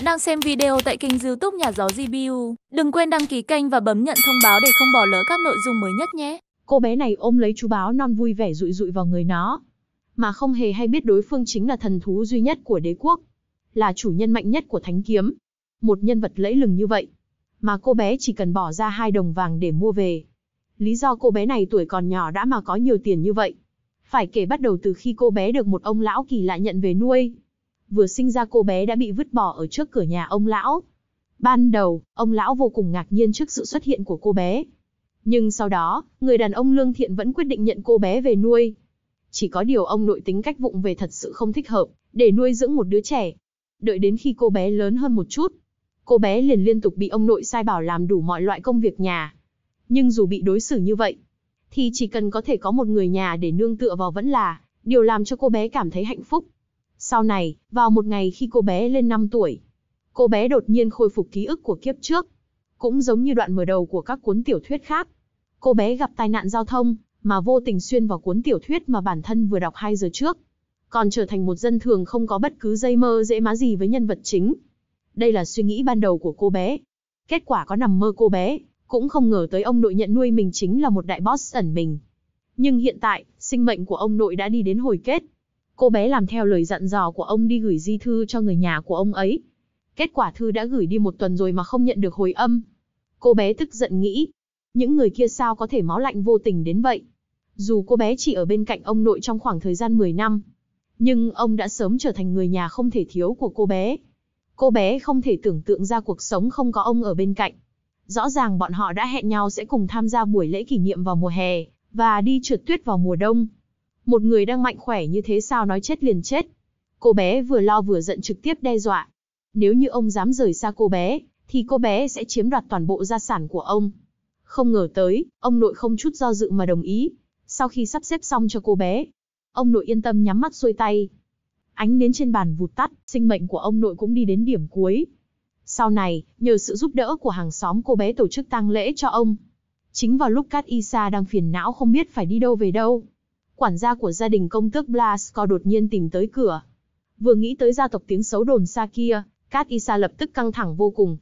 Bạn đang xem video tại kênh youtube Nhà Gió GBU. Đừng quên đăng ký kênh và bấm nhận thông báo để không bỏ lỡ các nội dung mới nhất nhé. Cô bé này ôm lấy chú báo non vui vẻ rụi rụi vào người nó. Mà không hề hay biết đối phương chính là thần thú duy nhất của đế quốc. Là chủ nhân mạnh nhất của thánh kiếm. Một nhân vật lẫy lừng như vậy. Mà cô bé chỉ cần bỏ ra hai đồng vàng để mua về. Lý do cô bé này tuổi còn nhỏ đã mà có nhiều tiền như vậy. Phải kể bắt đầu từ khi cô bé được một ông lão kỳ lạ nhận về nuôi vừa sinh ra cô bé đã bị vứt bỏ ở trước cửa nhà ông lão. Ban đầu, ông lão vô cùng ngạc nhiên trước sự xuất hiện của cô bé. Nhưng sau đó, người đàn ông lương thiện vẫn quyết định nhận cô bé về nuôi. Chỉ có điều ông nội tính cách vụng về thật sự không thích hợp, để nuôi dưỡng một đứa trẻ. Đợi đến khi cô bé lớn hơn một chút, cô bé liền liên tục bị ông nội sai bảo làm đủ mọi loại công việc nhà. Nhưng dù bị đối xử như vậy, thì chỉ cần có thể có một người nhà để nương tựa vào vẫn là điều làm cho cô bé cảm thấy hạnh phúc. Sau này, vào một ngày khi cô bé lên 5 tuổi, cô bé đột nhiên khôi phục ký ức của kiếp trước. Cũng giống như đoạn mở đầu của các cuốn tiểu thuyết khác, cô bé gặp tai nạn giao thông, mà vô tình xuyên vào cuốn tiểu thuyết mà bản thân vừa đọc 2 giờ trước. Còn trở thành một dân thường không có bất cứ dây mơ dễ má gì với nhân vật chính. Đây là suy nghĩ ban đầu của cô bé. Kết quả có nằm mơ cô bé, cũng không ngờ tới ông nội nhận nuôi mình chính là một đại boss ẩn mình. Nhưng hiện tại, sinh mệnh của ông nội đã đi đến hồi kết. Cô bé làm theo lời dặn dò của ông đi gửi di thư cho người nhà của ông ấy. Kết quả thư đã gửi đi một tuần rồi mà không nhận được hồi âm. Cô bé tức giận nghĩ, những người kia sao có thể máu lạnh vô tình đến vậy? Dù cô bé chỉ ở bên cạnh ông nội trong khoảng thời gian 10 năm, nhưng ông đã sớm trở thành người nhà không thể thiếu của cô bé. Cô bé không thể tưởng tượng ra cuộc sống không có ông ở bên cạnh. Rõ ràng bọn họ đã hẹn nhau sẽ cùng tham gia buổi lễ kỷ niệm vào mùa hè, và đi trượt tuyết vào mùa đông. Một người đang mạnh khỏe như thế sao nói chết liền chết. Cô bé vừa lo vừa giận trực tiếp đe dọa. Nếu như ông dám rời xa cô bé, thì cô bé sẽ chiếm đoạt toàn bộ gia sản của ông. Không ngờ tới, ông nội không chút do dự mà đồng ý. Sau khi sắp xếp xong cho cô bé, ông nội yên tâm nhắm mắt xuôi tay. Ánh nến trên bàn vụt tắt, sinh mệnh của ông nội cũng đi đến điểm cuối. Sau này, nhờ sự giúp đỡ của hàng xóm cô bé tổ chức tang lễ cho ông. Chính vào lúc Cát Isa đang phiền não không biết phải đi đâu về đâu, quản gia của gia đình công tước Blasco đột nhiên tìm tới cửa. Vừa nghĩ tới gia tộc tiếng xấu đồn xa kia, Cát Isa lập tức căng thẳng vô cùng.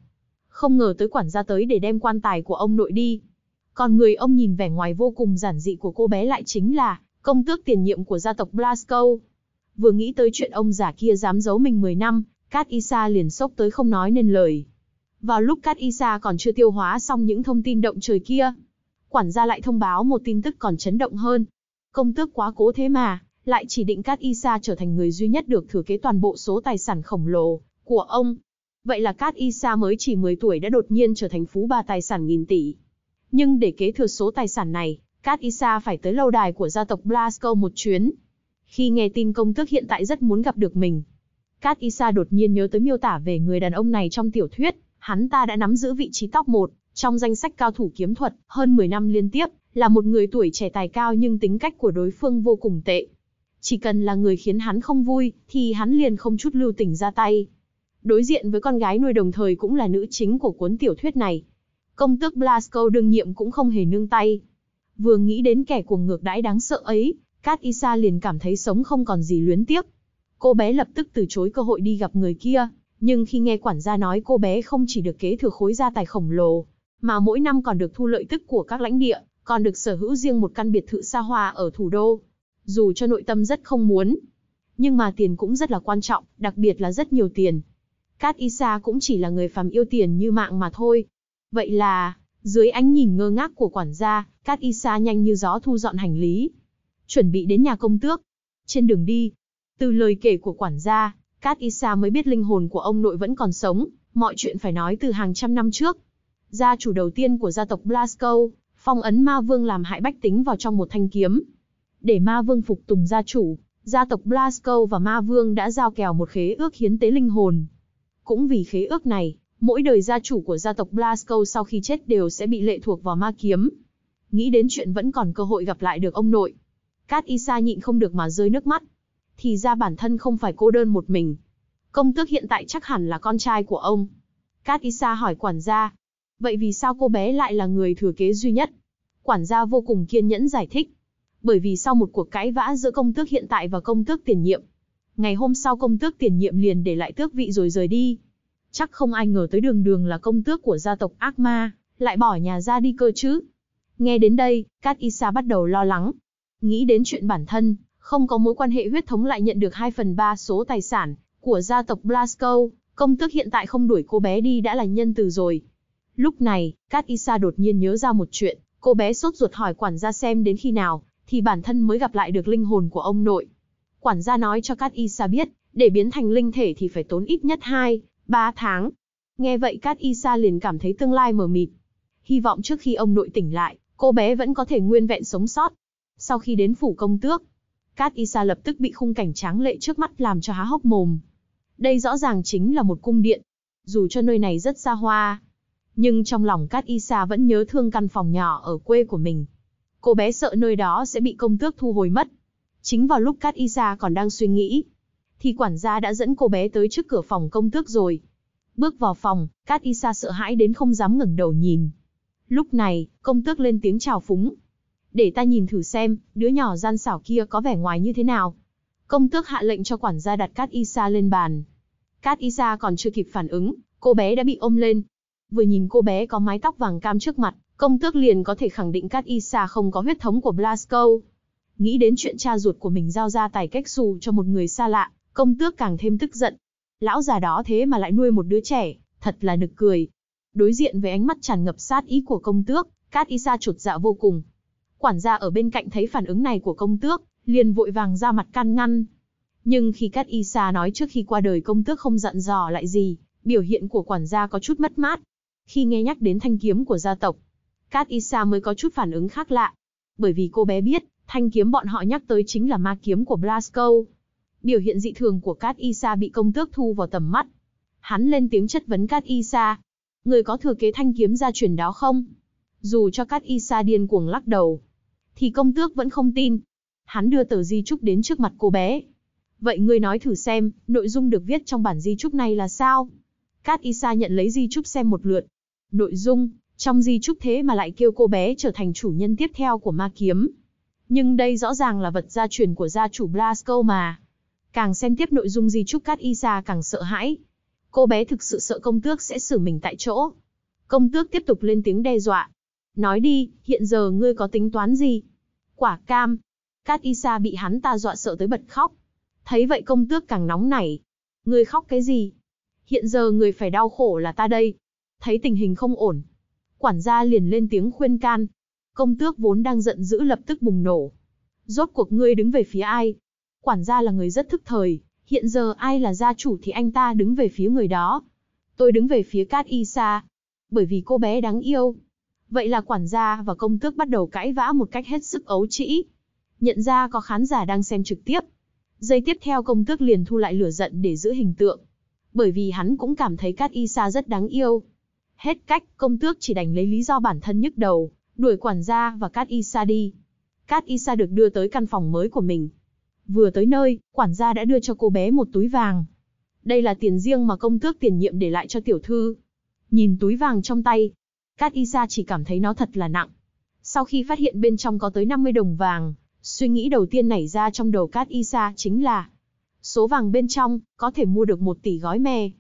Không ngờ tới quản gia tới để đem quan tài của ông nội đi. Còn người ông nhìn vẻ ngoài vô cùng giản dị của cô bé lại chính là công tước tiền nhiệm của gia tộc Blasco. Vừa nghĩ tới chuyện ông giả kia dám giấu mình 10 năm, Cát Isa liền sốc tới không nói nên lời. Vào lúc Cát Isa còn chưa tiêu hóa xong những thông tin động trời kia, quản gia lại thông báo một tin tức còn chấn động hơn, công tước quá cố thế mà, lại chỉ định Cát Isa trở thành người duy nhất được thừa kế toàn bộ số tài sản khổng lồ của ông. Vậy là Cát Isa mới chỉ 10 tuổi đã đột nhiên trở thành phú bà tài sản nghìn tỷ. Nhưng để kế thừa số tài sản này, Cát Isa phải tới lâu đài của gia tộc Blasco một chuyến. Khi nghe tin công tước hiện tại rất muốn gặp được mình, Cát Isa đột nhiên nhớ tới miêu tả về người đàn ông này trong tiểu thuyết, hắn ta đã nắm giữ vị trí top 1 trong danh sách cao thủ kiếm thuật hơn 10 năm liên tiếp, là một người tuổi trẻ tài cao nhưng tính cách của đối phương vô cùng tệ. Chỉ cần là người khiến hắn không vui, thì hắn liền không chút lưu tình ra tay. Đối diện với con gái nuôi đồng thời cũng là nữ chính của cuốn tiểu thuyết này. Công tước Blasco đương nhiệm cũng không hề nương tay. Vừa nghĩ đến kẻ cuồng ngược đãi đáng sợ ấy, Cát Isa liền cảm thấy sống không còn gì luyến tiếc. Cô bé lập tức từ chối cơ hội đi gặp người kia, nhưng khi nghe quản gia nói cô bé không chỉ được kế thừa khối gia tài khổng lồ, mà mỗi năm còn được thu lợi tức của các lãnh địa, còn được sở hữu riêng một căn biệt thự xa hoa ở thủ đô. Dù cho nội tâm rất không muốn, nhưng mà tiền cũng rất là quan trọng, đặc biệt là rất nhiều tiền. Cát Isa cũng chỉ là người phàm yêu tiền như mạng mà thôi. Vậy là, dưới ánh nhìn ngơ ngác của quản gia, Cát Isa nhanh như gió thu dọn hành lý, chuẩn bị đến nhà công tước. Trên đường đi, từ lời kể của quản gia, Cát Isa mới biết linh hồn của ông nội vẫn còn sống, mọi chuyện phải nói từ hàng trăm năm trước. Gia chủ đầu tiên của gia tộc Blasco phong ấn ma vương làm hại bách tính vào trong một thanh kiếm. Để ma vương phục tùng gia chủ, gia tộc Blasco và ma vương đã giao kèo một khế ước hiến tế linh hồn. Cũng vì khế ước này, mỗi đời gia chủ của gia tộc Blasco sau khi chết đều sẽ bị lệ thuộc vào ma kiếm. Nghĩ đến chuyện vẫn còn cơ hội gặp lại được ông nội. Cát Isa nhịn không được mà rơi nước mắt. Thì ra bản thân không phải cô đơn một mình. Công tước hiện tại chắc hẳn là con trai của ông. Cát Isa hỏi quản gia, Vậy vì sao cô bé lại là người thừa kế duy nhất? Quản gia vô cùng kiên nhẫn giải thích. Bởi vì sau một cuộc cãi vã giữa công tước hiện tại và công tước tiền nhiệm, ngày hôm sau công tước tiền nhiệm liền để lại tước vị rồi rời đi. Chắc không ai ngờ tới đường đường là công tước của gia tộc ác ma, lại bỏ nhà ra đi cơ chứ. Nghe đến đây, Cát Isa bắt đầu lo lắng. Nghĩ đến chuyện bản thân, không có mối quan hệ huyết thống lại nhận được 2 phần 3 số tài sản của gia tộc Blasco, công tước hiện tại không đuổi cô bé đi đã là nhân từ rồi. Lúc này, Cát Isa đột nhiên nhớ ra một chuyện, cô bé sốt ruột hỏi quản gia xem đến khi nào, thì bản thân mới gặp lại được linh hồn của ông nội. Quản gia nói cho Cát Isa biết, để biến thành linh thể thì phải tốn ít nhất 2, 3 tháng. Nghe vậy Cát Isa liền cảm thấy tương lai mờ mịt. Hy vọng trước khi ông nội tỉnh lại, cô bé vẫn có thể nguyên vẹn sống sót. Sau khi đến phủ công tước, Cát Isa lập tức bị khung cảnh tráng lệ trước mắt làm cho há hốc mồm. Đây rõ ràng chính là một cung điện. Dù cho nơi này rất xa hoa, nhưng trong lòng Cát Isa vẫn nhớ thương căn phòng nhỏ ở quê của mình. Cô bé sợ nơi đó sẽ bị công tước thu hồi mất. Chính vào lúc Cát Isa còn đang suy nghĩ, thì quản gia đã dẫn cô bé tới trước cửa phòng công tước rồi. Bước vào phòng, Cát Isa sợ hãi đến không dám ngẩng đầu nhìn. Lúc này, công tước lên tiếng chào phúng. Để ta nhìn thử xem, đứa nhỏ gian xảo kia có vẻ ngoài như thế nào. Công tước hạ lệnh cho quản gia đặt Cát Isa lên bàn. Cát Isa còn chưa kịp phản ứng, cô bé đã bị ôm lên, Vừa nhìn cô bé có mái tóc vàng cam trước mặt, công tước liền có thể khẳng định Cát Isa không có huyết thống của Blasco. Nghĩ đến chuyện cha ruột của mình giao ra tài cách xù cho một người xa lạ, công tước càng thêm tức giận. Lão già đó thế mà lại nuôi một đứa trẻ, thật là nực cười. Đối diện với ánh mắt tràn ngập sát ý của công tước, Cát Isa chột dạ vô cùng. Quản gia ở bên cạnh thấy phản ứng này của công tước, liền vội vàng ra mặt can ngăn. Nhưng khi Cát Isa nói trước khi qua đời công tước không giận dò lại gì, biểu hiện của quản gia có chút mất mát, khi nghe nhắc đến thanh kiếm của gia tộc. Cát Isa mới có chút phản ứng khác lạ, bởi vì cô bé biết, thanh kiếm bọn họ nhắc tới chính là ma kiếm của Blasco. Biểu hiện dị thường của Cát Isa bị công tước thu vào tầm mắt. Hắn lên tiếng chất vấn Cát Isa. Người có thừa kế thanh kiếm gia truyền đó không? Dù cho Cát Isa điên cuồng lắc đầu, thì công tước vẫn không tin. Hắn đưa tờ di trúc đến trước mặt cô bé. Vậy ngươi nói thử xem, nội dung được viết trong bản di trúc này là sao? Cát Isa nhận lấy di trúc xem một lượt, nội dung, trong di trúc thế mà lại kêu cô bé trở thành chủ nhân tiếp theo của ma kiếm. Nhưng đây rõ ràng là vật gia truyền của gia chủ Blasco mà. Càng xem tiếp nội dung di trúc Cát Isa càng sợ hãi. Cô bé thực sự sợ công tước sẽ xử mình tại chỗ. Công tước tiếp tục lên tiếng đe dọa. Nói đi, hiện giờ ngươi có tính toán gì? Quả cam. Cát Isa bị hắn ta dọa sợ tới bật khóc. Thấy vậy công tước càng nóng nảy. Ngươi khóc cái gì? Hiện giờ người phải đau khổ là ta đây, thấy tình hình không ổn. Quản gia liền lên tiếng khuyên can. Công tước vốn đang giận dữ lập tức bùng nổ. Rốt cuộc ngươi đứng về phía ai? Quản gia là người rất thức thời, hiện giờ ai là gia chủ thì anh ta đứng về phía người đó. Tôi đứng về phía Cát Isa, bởi vì cô bé đáng yêu. Vậy là quản gia và công tước bắt đầu cãi vã một cách hết sức ấu trĩ. Nhận ra có khán giả đang xem trực tiếp. Giây tiếp theo công tước liền thu lại lửa giận để giữ hình tượng. Bởi vì hắn cũng cảm thấy Cát Isa rất đáng yêu. Hết cách, công tước chỉ đành lấy lý do bản thân nhức đầu, đuổi quản gia và Cát Isa đi. Cát Isa được đưa tới căn phòng mới của mình. Vừa tới nơi, quản gia đã đưa cho cô bé một túi vàng. Đây là tiền riêng mà công tước tiền nhiệm để lại cho tiểu thư. Nhìn túi vàng trong tay, Cát Isa chỉ cảm thấy nó thật là nặng. Sau khi phát hiện bên trong có tới 50 đồng vàng, suy nghĩ đầu tiên nảy ra trong đầu Cát Isa chính là số vàng bên trong có thể mua được một tỷ gói me.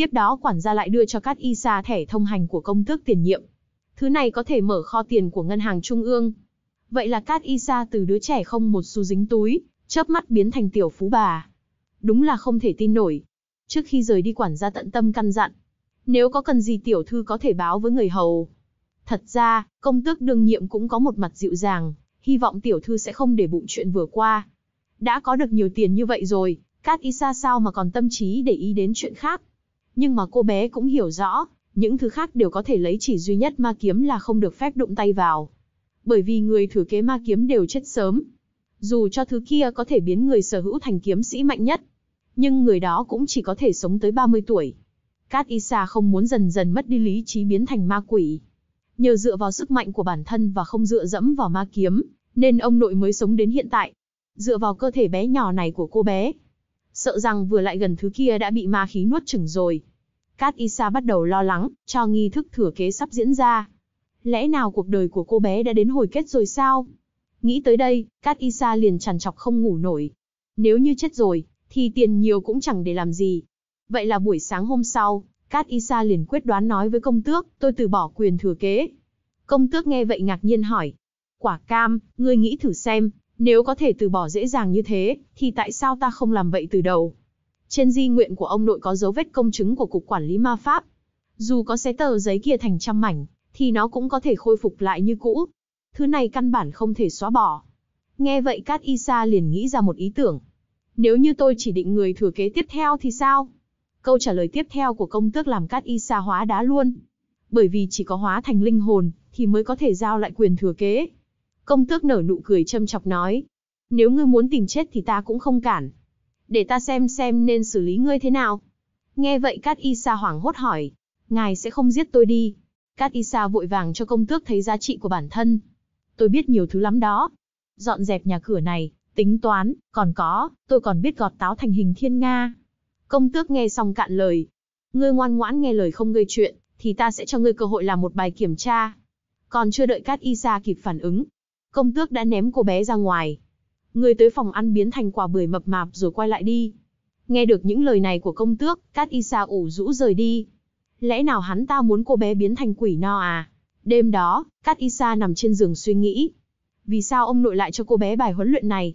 Tiếp đó quản gia lại đưa cho Cát Y Sa thẻ thông hành của công tước tiền nhiệm. Thứ này có thể mở kho tiền của ngân hàng trung ương. Vậy là Cát Y Sa từ đứa trẻ không một xu dính túi, chớp mắt biến thành tiểu phú bà. Đúng là không thể tin nổi. Trước khi rời đi quản gia tận tâm căn dặn. Nếu có cần gì tiểu thư có thể báo với người hầu. Thật ra, công tước đương nhiệm cũng có một mặt dịu dàng, hy vọng tiểu thư sẽ không để bụng chuyện vừa qua. Đã có được nhiều tiền như vậy rồi, Cát Isa sao mà còn tâm trí để ý đến chuyện khác nhưng mà cô bé cũng hiểu rõ, những thứ khác đều có thể lấy chỉ duy nhất ma kiếm là không được phép đụng tay vào. Bởi vì người thừa kế ma kiếm đều chết sớm. Dù cho thứ kia có thể biến người sở hữu thành kiếm sĩ mạnh nhất, nhưng người đó cũng chỉ có thể sống tới 30 tuổi. Cát Isa không muốn dần dần mất đi lý trí biến thành ma quỷ. Nhờ dựa vào sức mạnh của bản thân và không dựa dẫm vào ma kiếm, nên ông nội mới sống đến hiện tại. Dựa vào cơ thể bé nhỏ này của cô bé, sợ rằng vừa lại gần thứ kia đã bị ma khí nuốt chửng rồi. Cát Isa bắt đầu lo lắng, cho nghi thức thừa kế sắp diễn ra. Lẽ nào cuộc đời của cô bé đã đến hồi kết rồi sao? Nghĩ tới đây, Cát Isa liền chằn chọc không ngủ nổi. Nếu như chết rồi, thì tiền nhiều cũng chẳng để làm gì. Vậy là buổi sáng hôm sau, Cát Isa liền quyết đoán nói với công tước, tôi từ bỏ quyền thừa kế. Công tước nghe vậy ngạc nhiên hỏi. Quả cam, ngươi nghĩ thử xem, nếu có thể từ bỏ dễ dàng như thế, thì tại sao ta không làm vậy từ đầu? Trên di nguyện của ông nội có dấu vết công chứng của Cục Quản lý Ma Pháp. Dù có xé tờ giấy kia thành trăm mảnh, thì nó cũng có thể khôi phục lại như cũ. Thứ này căn bản không thể xóa bỏ. Nghe vậy Cát Isa liền nghĩ ra một ý tưởng. Nếu như tôi chỉ định người thừa kế tiếp theo thì sao? Câu trả lời tiếp theo của công tước làm Cát Isa hóa đá luôn. Bởi vì chỉ có hóa thành linh hồn, thì mới có thể giao lại quyền thừa kế. Công tước nở nụ cười châm chọc nói. Nếu ngươi muốn tìm chết thì ta cũng không cản. Để ta xem xem nên xử lý ngươi thế nào. Nghe vậy Cát Y Sa hoảng hốt hỏi. Ngài sẽ không giết tôi đi. Cát Y Sa vội vàng cho công tước thấy giá trị của bản thân. Tôi biết nhiều thứ lắm đó. Dọn dẹp nhà cửa này, tính toán, còn có, tôi còn biết gọt táo thành hình thiên Nga. Công tước nghe xong cạn lời. Ngươi ngoan ngoãn nghe lời không gây chuyện, thì ta sẽ cho ngươi cơ hội làm một bài kiểm tra. Còn chưa đợi Cát Y Sa kịp phản ứng, công tước đã ném cô bé ra ngoài. Người tới phòng ăn biến thành quả bưởi mập mạp rồi quay lại đi. Nghe được những lời này của công tước, Cát Isa ủ rũ rời đi. Lẽ nào hắn ta muốn cô bé biến thành quỷ no à? Đêm đó, Cát Isa nằm trên giường suy nghĩ. Vì sao ông nội lại cho cô bé bài huấn luyện này?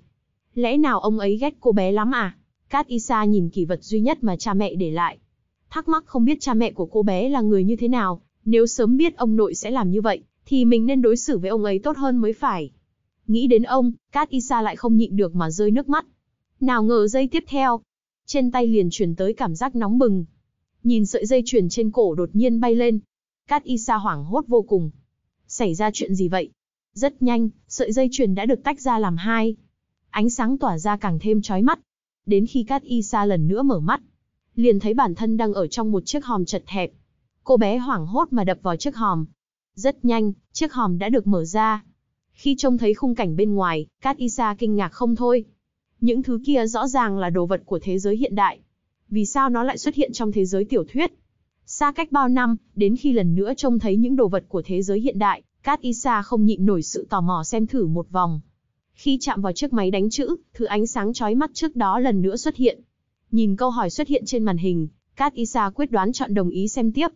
Lẽ nào ông ấy ghét cô bé lắm à? Cát Isa nhìn kỷ vật duy nhất mà cha mẹ để lại. Thắc mắc không biết cha mẹ của cô bé là người như thế nào, nếu sớm biết ông nội sẽ làm như vậy, thì mình nên đối xử với ông ấy tốt hơn mới phải. Nghĩ đến ông, Cát Isa lại không nhịn được mà rơi nước mắt. Nào ngờ dây tiếp theo, trên tay liền truyền tới cảm giác nóng bừng. Nhìn sợi dây chuyền trên cổ đột nhiên bay lên. Cát Isa hoảng hốt vô cùng. Xảy ra chuyện gì vậy? Rất nhanh, sợi dây chuyền đã được tách ra làm hai. Ánh sáng tỏa ra càng thêm chói mắt. Đến khi Cát Isa lần nữa mở mắt, liền thấy bản thân đang ở trong một chiếc hòm chật hẹp. Cô bé hoảng hốt mà đập vào chiếc hòm, rất nhanh, chiếc hòm đã được mở ra. Khi trông thấy khung cảnh bên ngoài, Cát Isa kinh ngạc không thôi. Những thứ kia rõ ràng là đồ vật của thế giới hiện đại. Vì sao nó lại xuất hiện trong thế giới tiểu thuyết? Xa cách bao năm, đến khi lần nữa trông thấy những đồ vật của thế giới hiện đại, Cát Isa không nhịn nổi sự tò mò xem thử một vòng. Khi chạm vào chiếc máy đánh chữ, thứ ánh sáng chói mắt trước đó lần nữa xuất hiện. Nhìn câu hỏi xuất hiện trên màn hình, Cát Isa quyết đoán chọn đồng ý xem tiếp.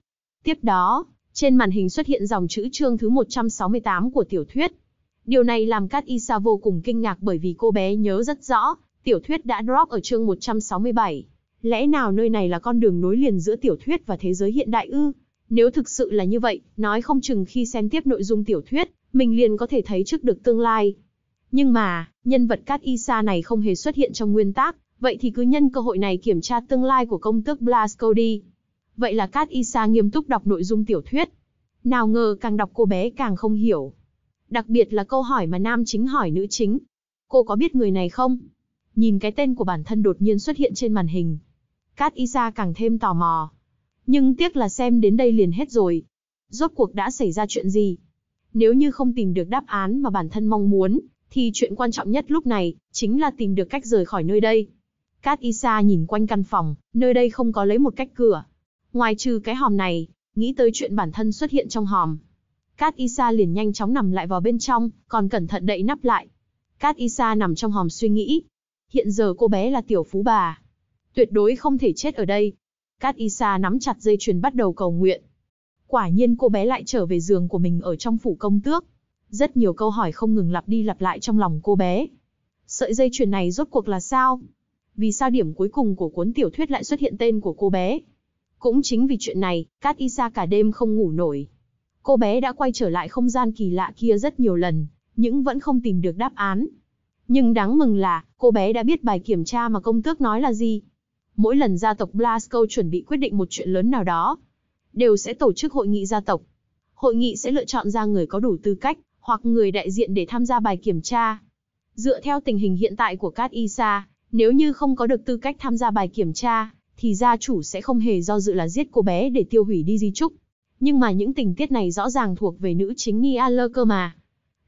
Tiếp đó, trên màn hình xuất hiện dòng chữ chương thứ 168 của tiểu thuyết. Điều này làm Cát Isa vô cùng kinh ngạc bởi vì cô bé nhớ rất rõ, tiểu thuyết đã drop ở chương 167. Lẽ nào nơi này là con đường nối liền giữa tiểu thuyết và thế giới hiện đại ư? Nếu thực sự là như vậy, nói không chừng khi xem tiếp nội dung tiểu thuyết, mình liền có thể thấy trước được tương lai. Nhưng mà, nhân vật Cát Isa này không hề xuất hiện trong nguyên tác, vậy thì cứ nhân cơ hội này kiểm tra tương lai của công tước Blasco đi. Vậy là Cát Isa nghiêm túc đọc nội dung tiểu thuyết. Nào ngờ càng đọc cô bé càng không hiểu. Đặc biệt là câu hỏi mà nam chính hỏi nữ chính. Cô có biết người này không? Nhìn cái tên của bản thân đột nhiên xuất hiện trên màn hình. Cát Isa càng thêm tò mò. Nhưng tiếc là xem đến đây liền hết rồi. Rốt cuộc đã xảy ra chuyện gì? Nếu như không tìm được đáp án mà bản thân mong muốn, thì chuyện quan trọng nhất lúc này chính là tìm được cách rời khỏi nơi đây. Cát Isa nhìn quanh căn phòng, nơi đây không có lấy một cách cửa, Ngoài trừ cái hòm này, nghĩ tới chuyện bản thân xuất hiện trong hòm. Cát Isa liền nhanh chóng nằm lại vào bên trong, còn cẩn thận đậy nắp lại. Cát Isa nằm trong hòm suy nghĩ. Hiện giờ cô bé là tiểu phú bà. Tuyệt đối không thể chết ở đây. Cát Isa nắm chặt dây chuyền bắt đầu cầu nguyện. Quả nhiên cô bé lại trở về giường của mình ở trong phủ công tước. Rất nhiều câu hỏi không ngừng lặp đi lặp lại trong lòng cô bé. Sợi dây chuyền này rốt cuộc là sao? Vì sao điểm cuối cùng của cuốn tiểu thuyết lại xuất hiện tên của cô bé? Cũng chính vì chuyện này, Cát Isa cả đêm không ngủ nổi. Cô bé đã quay trở lại không gian kỳ lạ kia rất nhiều lần, nhưng vẫn không tìm được đáp án. Nhưng đáng mừng là, cô bé đã biết bài kiểm tra mà công tước nói là gì. Mỗi lần gia tộc Blasco chuẩn bị quyết định một chuyện lớn nào đó, đều sẽ tổ chức hội nghị gia tộc. Hội nghị sẽ lựa chọn ra người có đủ tư cách, hoặc người đại diện để tham gia bài kiểm tra. Dựa theo tình hình hiện tại của Cát Isa, nếu như không có được tư cách tham gia bài kiểm tra, thì gia chủ sẽ không hề do dự là giết cô bé để tiêu hủy đi di trúc. Nhưng mà những tình tiết này rõ ràng thuộc về nữ chính Nia Lơ cơ mà.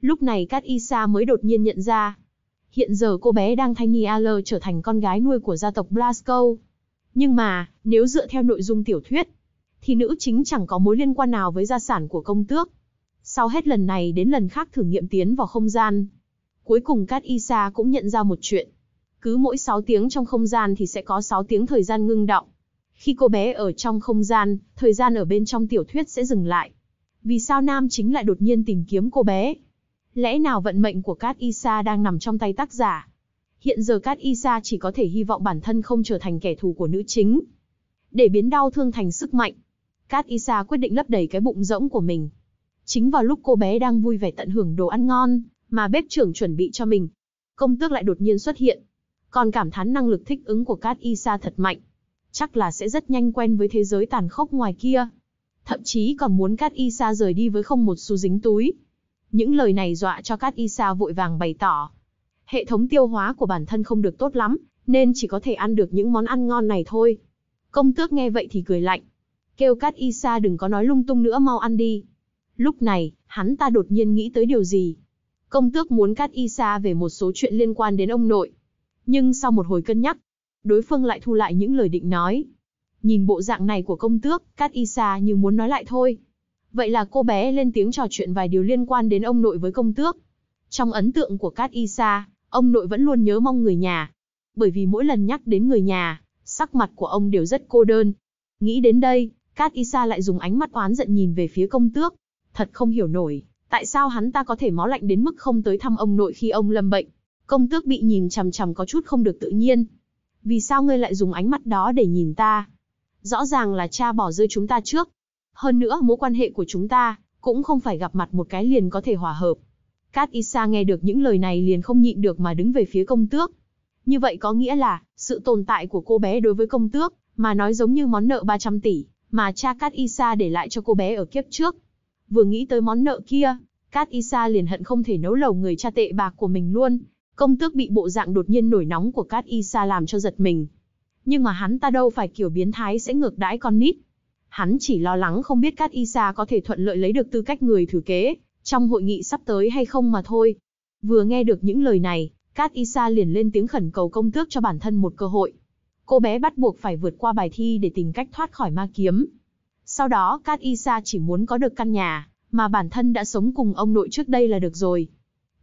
Lúc này Cát Isa mới đột nhiên nhận ra. Hiện giờ cô bé đang thay Nia Lơ trở thành con gái nuôi của gia tộc Blasco. Nhưng mà, nếu dựa theo nội dung tiểu thuyết, thì nữ chính chẳng có mối liên quan nào với gia sản của công tước. Sau hết lần này đến lần khác thử nghiệm tiến vào không gian, cuối cùng Cát Isa cũng nhận ra một chuyện cứ mỗi 6 tiếng trong không gian thì sẽ có 6 tiếng thời gian ngưng động. Khi cô bé ở trong không gian, thời gian ở bên trong tiểu thuyết sẽ dừng lại. Vì sao nam chính lại đột nhiên tìm kiếm cô bé? Lẽ nào vận mệnh của Cát Isa đang nằm trong tay tác giả? Hiện giờ Cát Isa chỉ có thể hy vọng bản thân không trở thành kẻ thù của nữ chính. Để biến đau thương thành sức mạnh, Cát Isa quyết định lấp đầy cái bụng rỗng của mình. Chính vào lúc cô bé đang vui vẻ tận hưởng đồ ăn ngon, mà bếp trưởng chuẩn bị cho mình, công tước lại đột nhiên xuất hiện còn cảm thán năng lực thích ứng của Cát Isa thật mạnh. Chắc là sẽ rất nhanh quen với thế giới tàn khốc ngoài kia. Thậm chí còn muốn Cát Isa rời đi với không một xu dính túi. Những lời này dọa cho Cát Isa vội vàng bày tỏ. Hệ thống tiêu hóa của bản thân không được tốt lắm, nên chỉ có thể ăn được những món ăn ngon này thôi. Công tước nghe vậy thì cười lạnh. Kêu Cát Isa đừng có nói lung tung nữa mau ăn đi. Lúc này, hắn ta đột nhiên nghĩ tới điều gì. Công tước muốn Cát Isa về một số chuyện liên quan đến ông nội nhưng sau một hồi cân nhắc, đối phương lại thu lại những lời định nói. Nhìn bộ dạng này của công tước, Cát Isa như muốn nói lại thôi. Vậy là cô bé lên tiếng trò chuyện vài điều liên quan đến ông nội với công tước. Trong ấn tượng của Cát Isa, ông nội vẫn luôn nhớ mong người nhà. Bởi vì mỗi lần nhắc đến người nhà, sắc mặt của ông đều rất cô đơn. Nghĩ đến đây, Cát Isa lại dùng ánh mắt oán giận nhìn về phía công tước. Thật không hiểu nổi, tại sao hắn ta có thể máu lạnh đến mức không tới thăm ông nội khi ông lâm bệnh. Công tước bị nhìn chằm chằm có chút không được tự nhiên. Vì sao ngươi lại dùng ánh mắt đó để nhìn ta? Rõ ràng là cha bỏ rơi chúng ta trước. Hơn nữa mối quan hệ của chúng ta, cũng không phải gặp mặt một cái liền có thể hòa hợp. Cát Isa nghe được những lời này liền không nhịn được mà đứng về phía công tước. Như vậy có nghĩa là, sự tồn tại của cô bé đối với công tước, mà nói giống như món nợ 300 tỷ, mà cha Cát Isa để lại cho cô bé ở kiếp trước. Vừa nghĩ tới món nợ kia, Cát Isa liền hận không thể nấu lầu người cha tệ bạc của mình luôn, Công tước bị bộ dạng đột nhiên nổi nóng của Cát Isa làm cho giật mình. Nhưng mà hắn ta đâu phải kiểu biến thái sẽ ngược đãi con nít. Hắn chỉ lo lắng không biết Cát Isa có thể thuận lợi lấy được tư cách người thừa kế, trong hội nghị sắp tới hay không mà thôi. Vừa nghe được những lời này, Cát Isa liền lên tiếng khẩn cầu công tước cho bản thân một cơ hội. Cô bé bắt buộc phải vượt qua bài thi để tìm cách thoát khỏi ma kiếm. Sau đó Cát Isa chỉ muốn có được căn nhà, mà bản thân đã sống cùng ông nội trước đây là được rồi.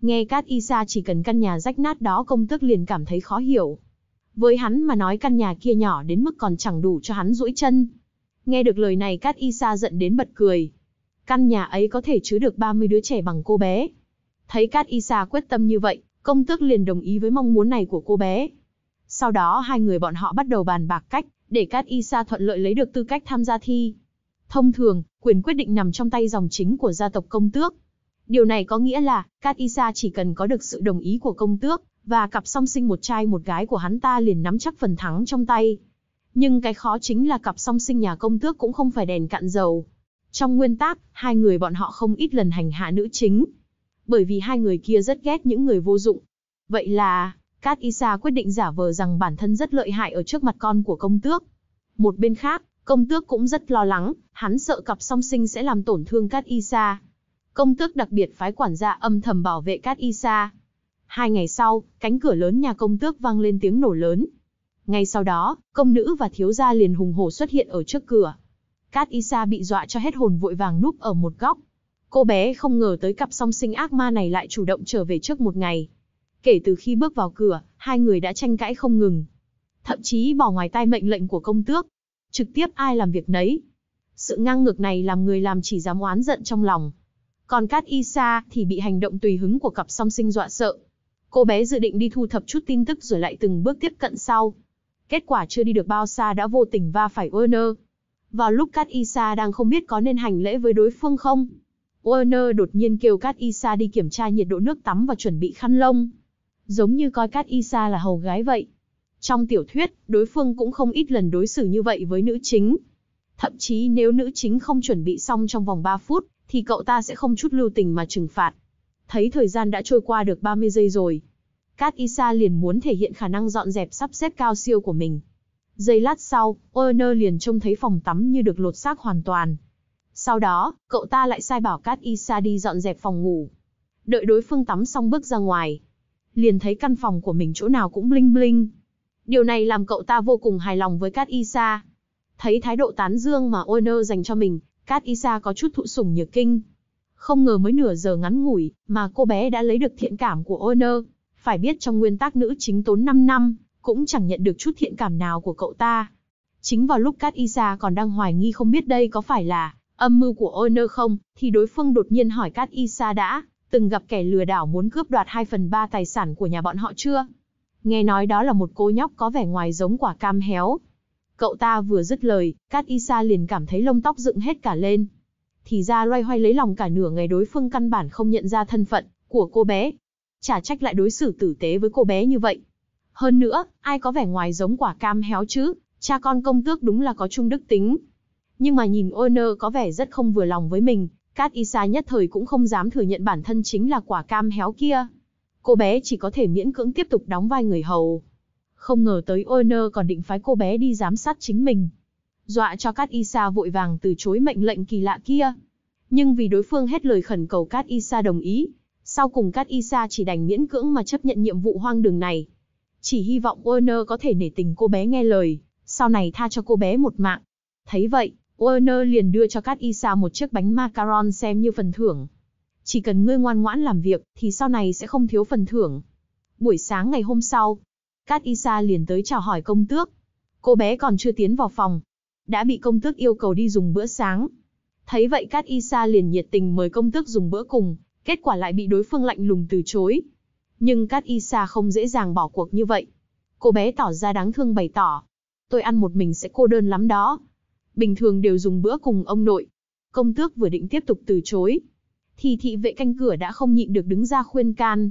Nghe Cát Isa chỉ cần căn nhà rách nát đó công tước liền cảm thấy khó hiểu. Với hắn mà nói căn nhà kia nhỏ đến mức còn chẳng đủ cho hắn duỗi chân. Nghe được lời này Cát Isa giận đến bật cười. Căn nhà ấy có thể chứa được 30 đứa trẻ bằng cô bé. Thấy Cát Isa quyết tâm như vậy, công tước liền đồng ý với mong muốn này của cô bé. Sau đó hai người bọn họ bắt đầu bàn bạc cách để Cát Isa thuận lợi lấy được tư cách tham gia thi. Thông thường, quyền quyết định nằm trong tay dòng chính của gia tộc công tước. Điều này có nghĩa là, Cát chỉ cần có được sự đồng ý của công tước, và cặp song sinh một trai một gái của hắn ta liền nắm chắc phần thắng trong tay. Nhưng cái khó chính là cặp song sinh nhà công tước cũng không phải đèn cạn dầu. Trong nguyên tắc, hai người bọn họ không ít lần hành hạ nữ chính. Bởi vì hai người kia rất ghét những người vô dụng. Vậy là, Cát quyết định giả vờ rằng bản thân rất lợi hại ở trước mặt con của công tước. Một bên khác, công tước cũng rất lo lắng, hắn sợ cặp song sinh sẽ làm tổn thương Cát Isa công tước đặc biệt phái quản gia âm thầm bảo vệ Cát Isa. Hai ngày sau, cánh cửa lớn nhà công tước vang lên tiếng nổ lớn. Ngay sau đó, công nữ và thiếu gia liền hùng hổ xuất hiện ở trước cửa. Cát Isa bị dọa cho hết hồn vội vàng núp ở một góc. Cô bé không ngờ tới cặp song sinh ác ma này lại chủ động trở về trước một ngày. Kể từ khi bước vào cửa, hai người đã tranh cãi không ngừng. Thậm chí bỏ ngoài tai mệnh lệnh của công tước. Trực tiếp ai làm việc nấy. Sự ngang ngược này làm người làm chỉ dám oán giận trong lòng. Còn Cát Isa thì bị hành động tùy hứng của cặp song sinh dọa sợ. Cô bé dự định đi thu thập chút tin tức rồi lại từng bước tiếp cận sau. Kết quả chưa đi được bao xa đã vô tình va phải Werner. Vào lúc Cát Isa đang không biết có nên hành lễ với đối phương không, Werner đột nhiên kêu Cát Isa đi kiểm tra nhiệt độ nước tắm và chuẩn bị khăn lông. Giống như coi Cát Isa là hầu gái vậy. Trong tiểu thuyết, đối phương cũng không ít lần đối xử như vậy với nữ chính. Thậm chí nếu nữ chính không chuẩn bị xong trong vòng 3 phút, thì cậu ta sẽ không chút lưu tình mà trừng phạt. Thấy thời gian đã trôi qua được 30 giây rồi. Cát Isa liền muốn thể hiện khả năng dọn dẹp sắp xếp cao siêu của mình. Giây lát sau, Werner liền trông thấy phòng tắm như được lột xác hoàn toàn. Sau đó, cậu ta lại sai bảo Cát Isa đi dọn dẹp phòng ngủ. Đợi đối phương tắm xong bước ra ngoài. Liền thấy căn phòng của mình chỗ nào cũng bling bling. Điều này làm cậu ta vô cùng hài lòng với Cát Isa. Thấy thái độ tán dương mà Werner dành cho mình, Cát Isa có chút thụ sủng nhược kinh. Không ngờ mới nửa giờ ngắn ngủi, mà cô bé đã lấy được thiện cảm của Oner. Phải biết trong nguyên tắc nữ chính tốn 5 năm, cũng chẳng nhận được chút thiện cảm nào của cậu ta. Chính vào lúc Cát Isa còn đang hoài nghi không biết đây có phải là âm mưu của Oner không, thì đối phương đột nhiên hỏi Cát Isa đã từng gặp kẻ lừa đảo muốn cướp đoạt 2 phần 3 tài sản của nhà bọn họ chưa? Nghe nói đó là một cô nhóc có vẻ ngoài giống quả cam héo, Cậu ta vừa dứt lời, Cát Isa liền cảm thấy lông tóc dựng hết cả lên. Thì ra loay hoay lấy lòng cả nửa ngày đối phương căn bản không nhận ra thân phận của cô bé. Chả trách lại đối xử tử tế với cô bé như vậy. Hơn nữa, ai có vẻ ngoài giống quả cam héo chứ, cha con công tước đúng là có chung đức tính. Nhưng mà nhìn Owner có vẻ rất không vừa lòng với mình, Cát Isa nhất thời cũng không dám thừa nhận bản thân chính là quả cam héo kia. Cô bé chỉ có thể miễn cưỡng tiếp tục đóng vai người hầu, không ngờ tới Werner còn định phái cô bé đi giám sát chính mình. Dọa cho Cát Isa vội vàng từ chối mệnh lệnh kỳ lạ kia. Nhưng vì đối phương hết lời khẩn cầu Cát Isa đồng ý, sau cùng Cát Isa chỉ đành miễn cưỡng mà chấp nhận nhiệm vụ hoang đường này. Chỉ hy vọng Werner có thể nể tình cô bé nghe lời, sau này tha cho cô bé một mạng. Thấy vậy, Werner liền đưa cho Cát Isa một chiếc bánh macaron xem như phần thưởng. Chỉ cần ngươi ngoan ngoãn làm việc thì sau này sẽ không thiếu phần thưởng. Buổi sáng ngày hôm sau, Cát Isa liền tới chào hỏi công tước. Cô bé còn chưa tiến vào phòng, đã bị công tước yêu cầu đi dùng bữa sáng. Thấy vậy Cát Isa liền nhiệt tình mời công tước dùng bữa cùng, kết quả lại bị đối phương lạnh lùng từ chối. Nhưng Cát Isa không dễ dàng bỏ cuộc như vậy. Cô bé tỏ ra đáng thương bày tỏ. Tôi ăn một mình sẽ cô đơn lắm đó. Bình thường đều dùng bữa cùng ông nội. Công tước vừa định tiếp tục từ chối. Thì thị vệ canh cửa đã không nhịn được đứng ra khuyên can.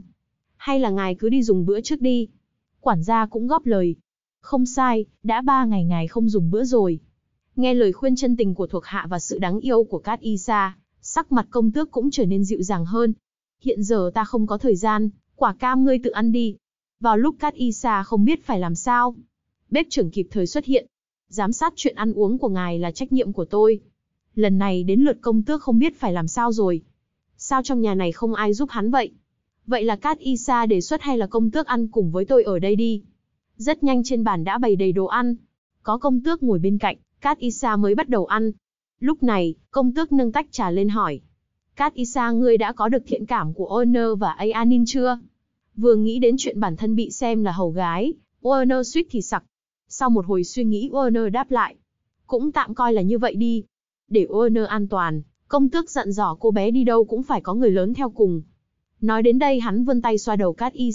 Hay là ngài cứ đi dùng bữa trước đi, Quản gia cũng góp lời. Không sai, đã ba ngày ngài không dùng bữa rồi. Nghe lời khuyên chân tình của thuộc hạ và sự đáng yêu của Cát Y Sa, sắc mặt công tước cũng trở nên dịu dàng hơn. Hiện giờ ta không có thời gian, quả cam ngươi tự ăn đi. Vào lúc Cát Y Sa không biết phải làm sao, bếp trưởng kịp thời xuất hiện. Giám sát chuyện ăn uống của ngài là trách nhiệm của tôi. Lần này đến lượt công tước không biết phải làm sao rồi. Sao trong nhà này không ai giúp hắn vậy? Vậy là Cát Isa đề xuất hay là công tước ăn cùng với tôi ở đây đi. Rất nhanh trên bàn đã bày đầy đồ ăn. Có công tước ngồi bên cạnh, Cát Isa mới bắt đầu ăn. Lúc này, công tước nâng tách trà lên hỏi. Cát Isa ngươi đã có được thiện cảm của Ono và Anin chưa? Vừa nghĩ đến chuyện bản thân bị xem là hầu gái, Ono suýt thì sặc. Sau một hồi suy nghĩ Ono đáp lại. Cũng tạm coi là như vậy đi. Để Ono an toàn, công tước dặn dò cô bé đi đâu cũng phải có người lớn theo cùng, Nói đến đây hắn vươn tay xoa đầu Cát Y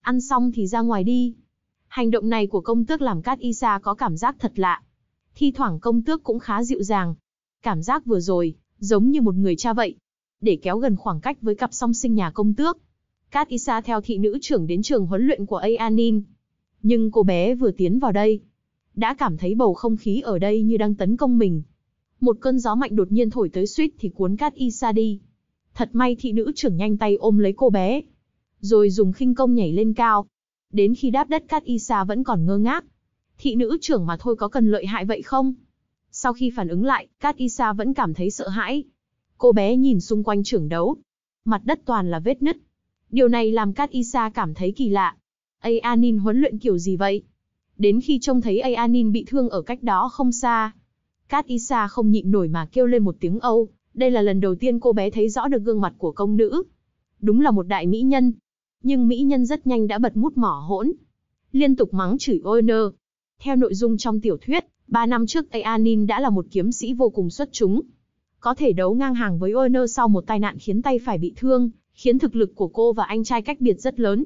Ăn xong thì ra ngoài đi. Hành động này của công tước làm Cát Y có cảm giác thật lạ. Thi thoảng công tước cũng khá dịu dàng. Cảm giác vừa rồi, giống như một người cha vậy. Để kéo gần khoảng cách với cặp song sinh nhà công tước. Cát Y theo thị nữ trưởng đến trường huấn luyện của Aeanin. Nhưng cô bé vừa tiến vào đây. Đã cảm thấy bầu không khí ở đây như đang tấn công mình. Một cơn gió mạnh đột nhiên thổi tới suýt thì cuốn Cát Y đi. Thật may thị nữ trưởng nhanh tay ôm lấy cô bé. Rồi dùng khinh công nhảy lên cao. Đến khi đáp đất Cát Isa vẫn còn ngơ ngác. Thị nữ trưởng mà thôi có cần lợi hại vậy không? Sau khi phản ứng lại, Cát Isa vẫn cảm thấy sợ hãi. Cô bé nhìn xung quanh trưởng đấu. Mặt đất toàn là vết nứt. Điều này làm Cát Isa cảm thấy kỳ lạ. Ây Anin huấn luyện kiểu gì vậy? Đến khi trông thấy Ây Anin bị thương ở cách đó không xa, Cát Isa không nhịn nổi mà kêu lên một tiếng Âu. Đây là lần đầu tiên cô bé thấy rõ được gương mặt của công nữ. Đúng là một đại mỹ nhân. Nhưng mỹ nhân rất nhanh đã bật mút mỏ hỗn. Liên tục mắng chửi ôi Theo nội dung trong tiểu thuyết, 3 năm trước Anin đã là một kiếm sĩ vô cùng xuất chúng. Có thể đấu ngang hàng với Werner sau một tai nạn khiến tay phải bị thương, khiến thực lực của cô và anh trai cách biệt rất lớn.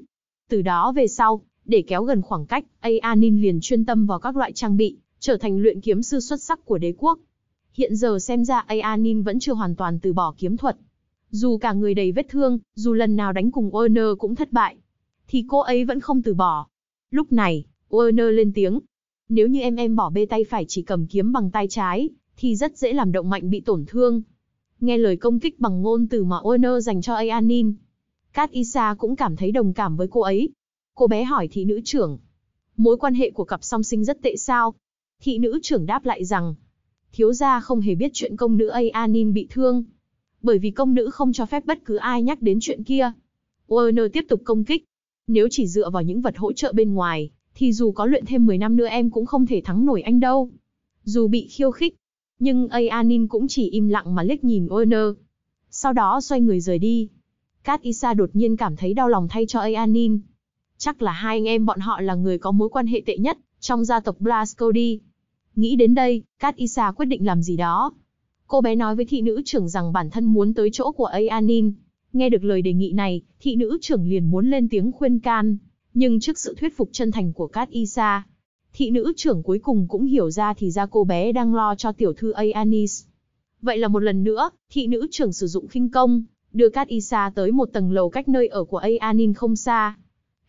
Từ đó về sau, để kéo gần khoảng cách, Anin liền chuyên tâm vào các loại trang bị, trở thành luyện kiếm sư xuất sắc của đế quốc. Hiện giờ xem ra Aeanin vẫn chưa hoàn toàn từ bỏ kiếm thuật. Dù cả người đầy vết thương, dù lần nào đánh cùng Werner cũng thất bại, thì cô ấy vẫn không từ bỏ. Lúc này, Werner lên tiếng. Nếu như em em bỏ bê tay phải chỉ cầm kiếm bằng tay trái, thì rất dễ làm động mạnh bị tổn thương. Nghe lời công kích bằng ngôn từ mà Werner dành cho Aeanin, Kat Isa cũng cảm thấy đồng cảm với cô ấy. Cô bé hỏi thị nữ trưởng, mối quan hệ của cặp song sinh rất tệ sao? Thị nữ trưởng đáp lại rằng, thiếu gia không hề biết chuyện công nữ A bị thương, bởi vì công nữ không cho phép bất cứ ai nhắc đến chuyện kia. Werner tiếp tục công kích. Nếu chỉ dựa vào những vật hỗ trợ bên ngoài, thì dù có luyện thêm 10 năm nữa em cũng không thể thắng nổi anh đâu. Dù bị khiêu khích, nhưng A cũng chỉ im lặng mà liếc nhìn Werner. Sau đó xoay người rời đi. Kat Isa đột nhiên cảm thấy đau lòng thay cho A Chắc là hai anh em bọn họ là người có mối quan hệ tệ nhất trong gia tộc Blascody. Nghĩ đến đây, Cát Isa quyết định làm gì đó. Cô bé nói với thị nữ trưởng rằng bản thân muốn tới chỗ của Anin. Nghe được lời đề nghị này, thị nữ trưởng liền muốn lên tiếng khuyên can. Nhưng trước sự thuyết phục chân thành của Cát Isa, thị nữ trưởng cuối cùng cũng hiểu ra thì ra cô bé đang lo cho tiểu thư Anis. Vậy là một lần nữa, thị nữ trưởng sử dụng khinh công, đưa Cát Isa tới một tầng lầu cách nơi ở của Anin không xa.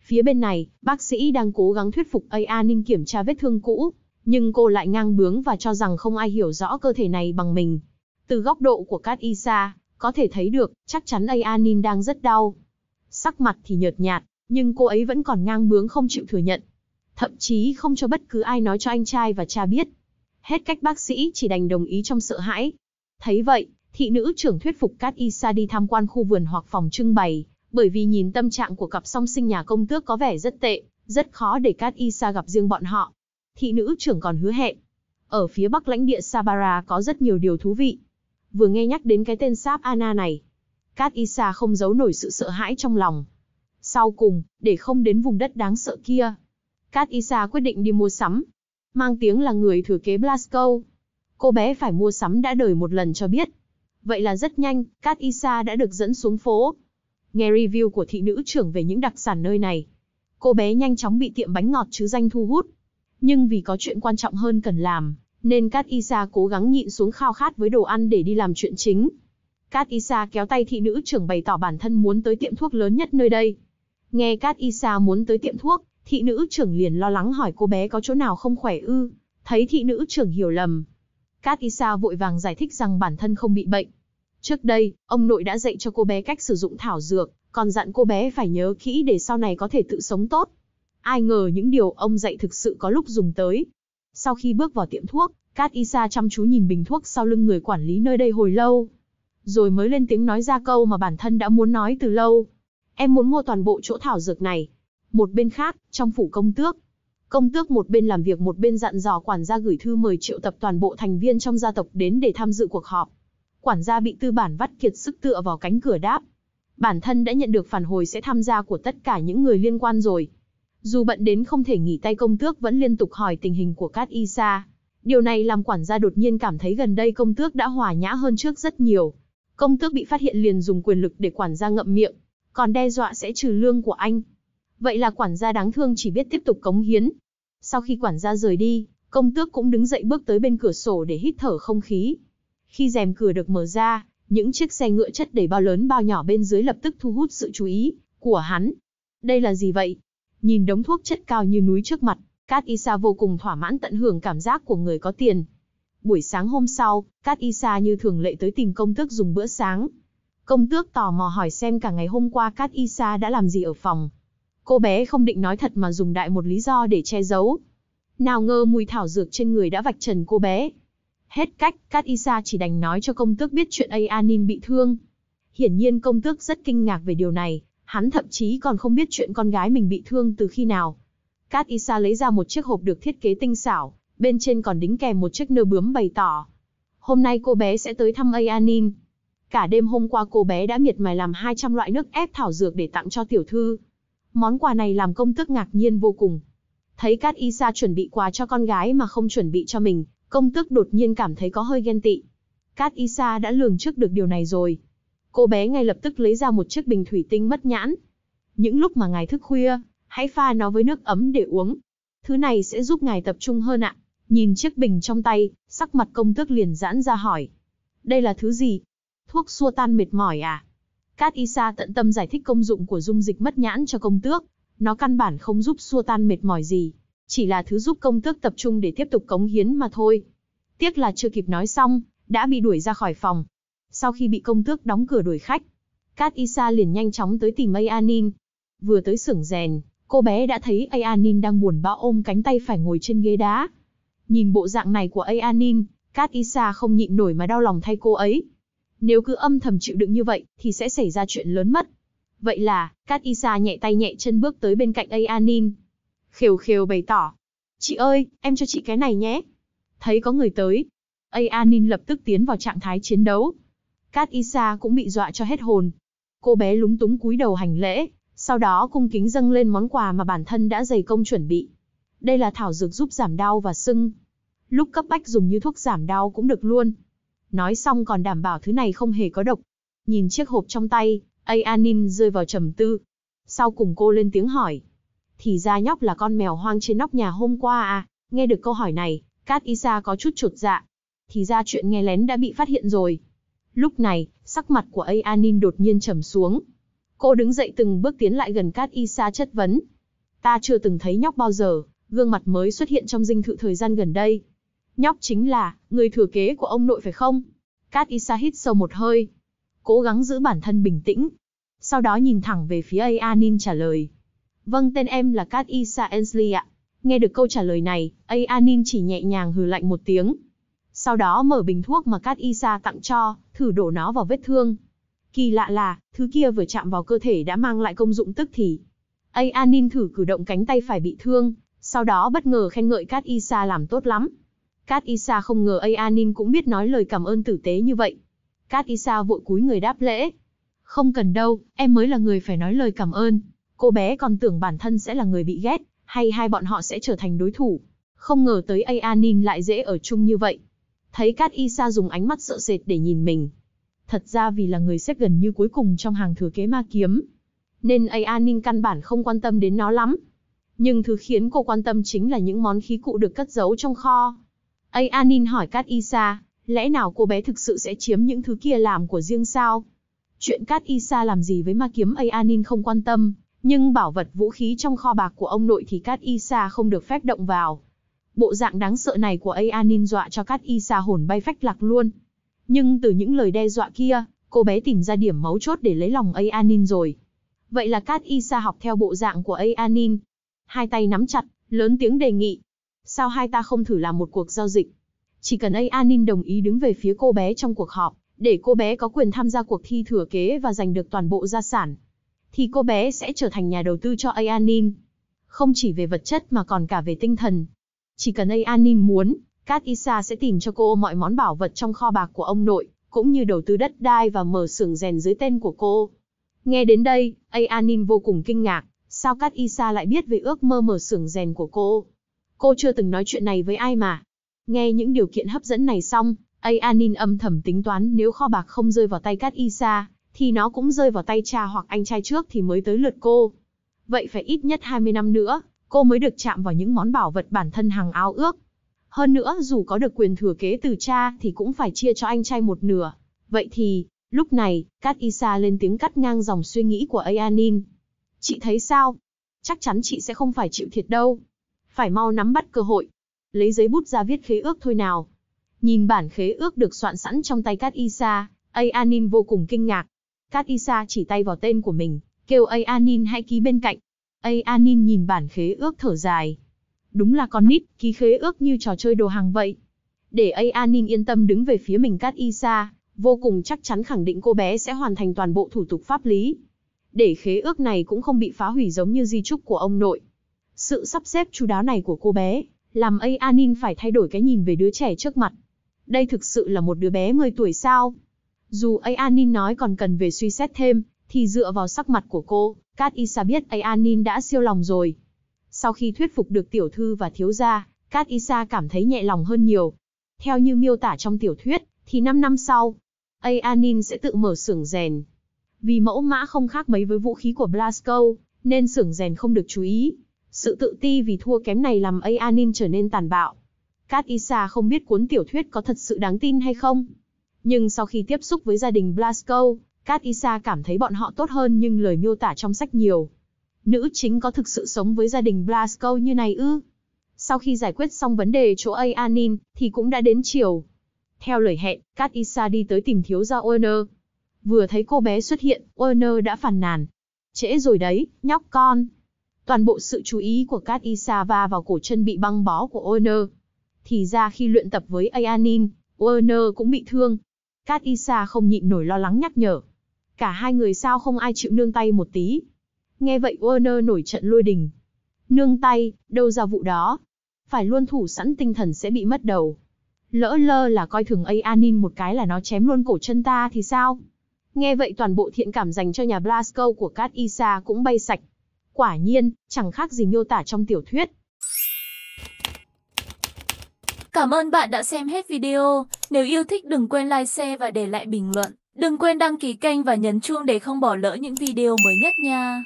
Phía bên này, bác sĩ đang cố gắng thuyết phục Anin kiểm tra vết thương cũ, nhưng cô lại ngang bướng và cho rằng không ai hiểu rõ cơ thể này bằng mình. Từ góc độ của Cát Isa, có thể thấy được, chắc chắn đây Anin đang rất đau. Sắc mặt thì nhợt nhạt, nhưng cô ấy vẫn còn ngang bướng không chịu thừa nhận. Thậm chí không cho bất cứ ai nói cho anh trai và cha biết. Hết cách bác sĩ chỉ đành đồng ý trong sợ hãi. Thấy vậy, thị nữ trưởng thuyết phục Cát Isa đi tham quan khu vườn hoặc phòng trưng bày, bởi vì nhìn tâm trạng của cặp song sinh nhà công tước có vẻ rất tệ, rất khó để Cát Isa gặp riêng bọn họ thị nữ trưởng còn hứa hẹn. Ở phía bắc lãnh địa Sabara có rất nhiều điều thú vị. Vừa nghe nhắc đến cái tên Sáp Ana này, Cát Isa không giấu nổi sự sợ hãi trong lòng. Sau cùng, để không đến vùng đất đáng sợ kia, Cát Isa quyết định đi mua sắm. Mang tiếng là người thừa kế Blasco. Cô bé phải mua sắm đã đời một lần cho biết. Vậy là rất nhanh, Cát Isa đã được dẫn xuống phố. Nghe review của thị nữ trưởng về những đặc sản nơi này. Cô bé nhanh chóng bị tiệm bánh ngọt chứ danh thu hút nhưng vì có chuyện quan trọng hơn cần làm, nên Cát Isa cố gắng nhịn xuống khao khát với đồ ăn để đi làm chuyện chính. Cát Isa kéo tay thị nữ trưởng bày tỏ bản thân muốn tới tiệm thuốc lớn nhất nơi đây. Nghe Cát Isa muốn tới tiệm thuốc, thị nữ trưởng liền lo lắng hỏi cô bé có chỗ nào không khỏe ư, thấy thị nữ trưởng hiểu lầm. Cát Isa vội vàng giải thích rằng bản thân không bị bệnh. Trước đây, ông nội đã dạy cho cô bé cách sử dụng thảo dược, còn dặn cô bé phải nhớ kỹ để sau này có thể tự sống tốt. Ai ngờ những điều ông dạy thực sự có lúc dùng tới. Sau khi bước vào tiệm thuốc, Cát Isa chăm chú nhìn bình thuốc sau lưng người quản lý nơi đây hồi lâu. Rồi mới lên tiếng nói ra câu mà bản thân đã muốn nói từ lâu. Em muốn mua toàn bộ chỗ thảo dược này. Một bên khác, trong phủ công tước. Công tước một bên làm việc một bên dặn dò quản gia gửi thư mời triệu tập toàn bộ thành viên trong gia tộc đến để tham dự cuộc họp. Quản gia bị tư bản vắt kiệt sức tựa vào cánh cửa đáp. Bản thân đã nhận được phản hồi sẽ tham gia của tất cả những người liên quan rồi, dù bận đến không thể nghỉ tay công tước vẫn liên tục hỏi tình hình của Cát Y Sa. Điều này làm quản gia đột nhiên cảm thấy gần đây công tước đã hòa nhã hơn trước rất nhiều. Công tước bị phát hiện liền dùng quyền lực để quản gia ngậm miệng, còn đe dọa sẽ trừ lương của anh. Vậy là quản gia đáng thương chỉ biết tiếp tục cống hiến. Sau khi quản gia rời đi, công tước cũng đứng dậy bước tới bên cửa sổ để hít thở không khí. Khi rèm cửa được mở ra, những chiếc xe ngựa chất đầy bao lớn bao nhỏ bên dưới lập tức thu hút sự chú ý của hắn. Đây là gì vậy? Nhìn đống thuốc chất cao như núi trước mặt, Cát Isa vô cùng thỏa mãn tận hưởng cảm giác của người có tiền. Buổi sáng hôm sau, Cát Isa như thường lệ tới tìm công tước dùng bữa sáng. Công tước tò mò hỏi xem cả ngày hôm qua Cát Isa đã làm gì ở phòng. Cô bé không định nói thật mà dùng đại một lý do để che giấu. Nào ngờ mùi thảo dược trên người đã vạch trần cô bé. Hết cách, Cát Isa chỉ đành nói cho công tước biết chuyện A Anin bị thương. Hiển nhiên công tước rất kinh ngạc về điều này, Hắn thậm chí còn không biết chuyện con gái mình bị thương từ khi nào. Cát Isa lấy ra một chiếc hộp được thiết kế tinh xảo, bên trên còn đính kèm một chiếc nơ bướm bày tỏ. Hôm nay cô bé sẽ tới thăm Ayanin. Cả đêm hôm qua cô bé đã miệt mài làm 200 loại nước ép thảo dược để tặng cho tiểu thư. Món quà này làm công tước ngạc nhiên vô cùng. Thấy Cát Isa chuẩn bị quà cho con gái mà không chuẩn bị cho mình, công tước đột nhiên cảm thấy có hơi ghen tị. Cát Isa đã lường trước được điều này rồi, Cô bé ngay lập tức lấy ra một chiếc bình thủy tinh mất nhãn. Những lúc mà ngài thức khuya, hãy pha nó với nước ấm để uống. Thứ này sẽ giúp ngài tập trung hơn ạ. Nhìn chiếc bình trong tay, sắc mặt công tước liền giãn ra hỏi. Đây là thứ gì? Thuốc xua tan mệt mỏi à? Cát Isa tận tâm giải thích công dụng của dung dịch mất nhãn cho công tước. Nó căn bản không giúp xua tan mệt mỏi gì, chỉ là thứ giúp công tước tập trung để tiếp tục cống hiến mà thôi. Tiếc là chưa kịp nói xong, đã bị đuổi ra khỏi phòng, sau khi bị công tước đóng cửa đuổi khách, Cát Isa liền nhanh chóng tới tìm Anin. Vừa tới xưởng rèn, cô bé đã thấy Anin đang buồn bã ôm cánh tay phải ngồi trên ghế đá. Nhìn bộ dạng này của Anin, Cát Isa không nhịn nổi mà đau lòng thay cô ấy. Nếu cứ âm thầm chịu đựng như vậy, thì sẽ xảy ra chuyện lớn mất. Vậy là, Cát Isa nhẹ tay nhẹ chân bước tới bên cạnh Anin. Khều khều bày tỏ. Chị ơi, em cho chị cái này nhé. Thấy có người tới. Anin lập tức tiến vào trạng thái chiến đấu. Cát Isa cũng bị dọa cho hết hồn. Cô bé lúng túng cúi đầu hành lễ, sau đó cung kính dâng lên món quà mà bản thân đã dày công chuẩn bị. Đây là thảo dược giúp giảm đau và sưng. Lúc cấp bách dùng như thuốc giảm đau cũng được luôn. Nói xong còn đảm bảo thứ này không hề có độc. Nhìn chiếc hộp trong tay, Anin rơi vào trầm tư. Sau cùng cô lên tiếng hỏi. Thì ra nhóc là con mèo hoang trên nóc nhà hôm qua à? Nghe được câu hỏi này, Cát Isa có chút chột dạ. Thì ra chuyện nghe lén đã bị phát hiện rồi. Lúc này, sắc mặt của A Anin đột nhiên trầm xuống. Cô đứng dậy từng bước tiến lại gần Cát Isa chất vấn. Ta chưa từng thấy nhóc bao giờ, gương mặt mới xuất hiện trong dinh thự thời gian gần đây. Nhóc chính là, người thừa kế của ông nội phải không? Cát Isa hít sâu một hơi. Cố gắng giữ bản thân bình tĩnh. Sau đó nhìn thẳng về phía A Anin trả lời. Vâng tên em là Kat Isa Ensley ạ. Nghe được câu trả lời này, A Anin chỉ nhẹ nhàng hừ lạnh một tiếng, sau đó mở bình thuốc mà Cát Isa tặng cho, thử đổ nó vào vết thương. Kỳ lạ là, thứ kia vừa chạm vào cơ thể đã mang lại công dụng tức thì. A Anin thử cử động cánh tay phải bị thương, sau đó bất ngờ khen ngợi Cát Isa làm tốt lắm. Cát Isa không ngờ A Anin cũng biết nói lời cảm ơn tử tế như vậy. Cát Isa vội cúi người đáp lễ. Không cần đâu, em mới là người phải nói lời cảm ơn. Cô bé còn tưởng bản thân sẽ là người bị ghét, hay hai bọn họ sẽ trở thành đối thủ. Không ngờ tới A Anin lại dễ ở chung như vậy thấy Cát Y Sa dùng ánh mắt sợ sệt để nhìn mình. Thật ra vì là người xếp gần như cuối cùng trong hàng thừa kế ma kiếm, nên A An Ninh căn bản không quan tâm đến nó lắm. Nhưng thứ khiến cô quan tâm chính là những món khí cụ được cất giấu trong kho. A An Ninh hỏi Cát Y Sa, lẽ nào cô bé thực sự sẽ chiếm những thứ kia làm của riêng sao? Chuyện Cát Y Sa làm gì với ma kiếm A An Ninh không quan tâm, nhưng bảo vật vũ khí trong kho bạc của ông nội thì Cát Y Sa không được phép động vào bộ dạng đáng sợ này của Aeanin dọa cho Cát Y Sa hồn bay phách lạc luôn. Nhưng từ những lời đe dọa kia, cô bé tìm ra điểm mấu chốt để lấy lòng Aeanin rồi. Vậy là Cát Y Sa học theo bộ dạng của Aeanin. Hai tay nắm chặt, lớn tiếng đề nghị. Sao hai ta không thử làm một cuộc giao dịch? Chỉ cần Aeanin đồng ý đứng về phía cô bé trong cuộc họp, để cô bé có quyền tham gia cuộc thi thừa kế và giành được toàn bộ gia sản, thì cô bé sẽ trở thành nhà đầu tư cho Aeanin. Không chỉ về vật chất mà còn cả về tinh thần, chỉ cần A An Ninh muốn, Cát Isa sẽ tìm cho cô mọi món bảo vật trong kho bạc của ông nội, cũng như đầu tư đất đai và mở xưởng rèn dưới tên của cô. Nghe đến đây, A An Ninh vô cùng kinh ngạc, sao Cát Isa lại biết về ước mơ mở xưởng rèn của cô? Cô chưa từng nói chuyện này với ai mà. Nghe những điều kiện hấp dẫn này xong, A An Ninh âm thầm tính toán nếu kho bạc không rơi vào tay Cát Isa, thì nó cũng rơi vào tay cha hoặc anh trai trước thì mới tới lượt cô. Vậy phải ít nhất 20 năm nữa, cô mới được chạm vào những món bảo vật bản thân hàng ao ước. Hơn nữa, dù có được quyền thừa kế từ cha thì cũng phải chia cho anh trai một nửa. Vậy thì, lúc này, Cát Isa lên tiếng cắt ngang dòng suy nghĩ của Ayanin. Chị thấy sao? Chắc chắn chị sẽ không phải chịu thiệt đâu. Phải mau nắm bắt cơ hội. Lấy giấy bút ra viết khế ước thôi nào. Nhìn bản khế ước được soạn sẵn trong tay Cát Isa, Ayanin vô cùng kinh ngạc. Cát Isa chỉ tay vào tên của mình, kêu Ayanin hãy ký bên cạnh. A Anin nhìn bản khế ước thở dài. Đúng là con nít, ký khế ước như trò chơi đồ hàng vậy. Để A Anin yên tâm đứng về phía mình Cát Isa, vô cùng chắc chắn khẳng định cô bé sẽ hoàn thành toàn bộ thủ tục pháp lý. Để khế ước này cũng không bị phá hủy giống như di trúc của ông nội. Sự sắp xếp chú đáo này của cô bé, làm A Anin phải thay đổi cái nhìn về đứa trẻ trước mặt. Đây thực sự là một đứa bé 10 tuổi sao? Dù A Anin nói còn cần về suy xét thêm, thì dựa vào sắc mặt của cô, Cát Isa biết Aeanin đã siêu lòng rồi. Sau khi thuyết phục được tiểu thư và thiếu gia, Cát Isa cảm thấy nhẹ lòng hơn nhiều. Theo như miêu tả trong tiểu thuyết, thì 5 năm sau, Aeanin sẽ tự mở xưởng rèn. Vì mẫu mã không khác mấy với vũ khí của Blasco, nên xưởng rèn không được chú ý. Sự tự ti vì thua kém này làm Aeanin trở nên tàn bạo. Cát Isa không biết cuốn tiểu thuyết có thật sự đáng tin hay không. Nhưng sau khi tiếp xúc với gia đình Blasco, Cát Isa cảm thấy bọn họ tốt hơn nhưng lời miêu tả trong sách nhiều. Nữ chính có thực sự sống với gia đình Blasco như này ư? Sau khi giải quyết xong vấn đề chỗ A Anin, thì cũng đã đến chiều. Theo lời hẹn, Cát Isa đi tới tìm thiếu gia Werner. Vừa thấy cô bé xuất hiện, Werner đã phàn nàn. Trễ rồi đấy, nhóc con. Toàn bộ sự chú ý của Cát Isa va vào cổ chân bị băng bó của Werner. Thì ra khi luyện tập với A Anin, Werner cũng bị thương. Cát Isa không nhịn nổi lo lắng nhắc nhở. Cả hai người sao không ai chịu nương tay một tí. Nghe vậy Werner nổi trận lôi đình. Nương tay, đâu ra vụ đó. Phải luôn thủ sẵn tinh thần sẽ bị mất đầu. Lỡ lơ là coi thường ấy Anin một cái là nó chém luôn cổ chân ta thì sao? Nghe vậy toàn bộ thiện cảm dành cho nhà Blasco của Kat Isa cũng bay sạch. Quả nhiên, chẳng khác gì miêu tả trong tiểu thuyết. Cảm ơn bạn đã xem hết video. Nếu yêu thích đừng quên like, share và để lại bình luận. Đừng quên đăng ký kênh và nhấn chuông để không bỏ lỡ những video mới nhất nha.